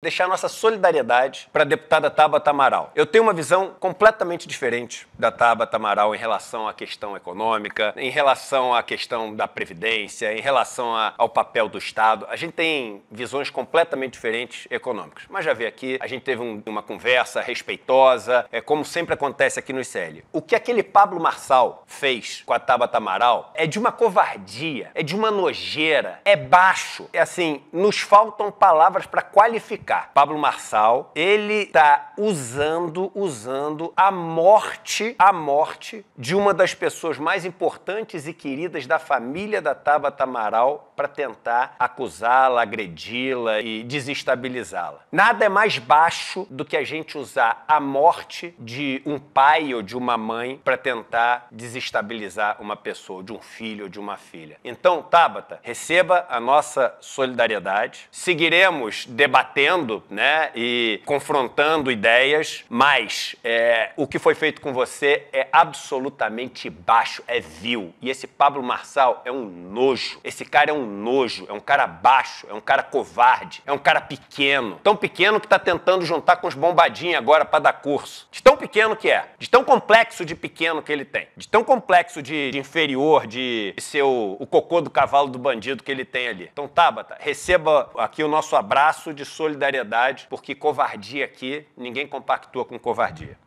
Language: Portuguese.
deixar nossa solidariedade para a deputada Tabata Amaral. Eu tenho uma visão completamente diferente da Tabata Amaral em relação à questão econômica, em relação à questão da previdência, em relação a, ao papel do Estado. A gente tem visões completamente diferentes econômicas. Mas já vi aqui, a gente teve um, uma conversa respeitosa, é como sempre acontece aqui no ICL. O que aquele Pablo Marçal fez com a Tabata Amaral é de uma covardia, é de uma nojeira, é baixo. É assim, nos faltam palavras para qualificar Pablo Marçal, ele tá usando, usando a morte, a morte de uma das pessoas mais importantes e queridas da família da Tabata Amaral para tentar acusá-la, agredi-la e desestabilizá-la. Nada é mais baixo do que a gente usar a morte de um pai ou de uma mãe para tentar desestabilizar uma pessoa, de um filho ou de uma filha. Então, Tabata, receba a nossa solidariedade. Seguiremos debatendo debatendo, né? E confrontando ideias, mas é, o que foi feito com você é absolutamente baixo, é vil. E esse Pablo Marçal é um nojo. Esse cara é um nojo, é um cara baixo, é um cara covarde, é um cara pequeno. Tão pequeno que tá tentando juntar com os bombadinhos agora para dar curso. De tão pequeno que é, de tão complexo de pequeno que ele tem, de tão complexo de, de inferior, de ser o, o cocô do cavalo do bandido que ele tem ali. Então, Tabata, receba aqui o nosso abraço de solidariedade solidariedade, porque covardia aqui, ninguém compactua com covardia.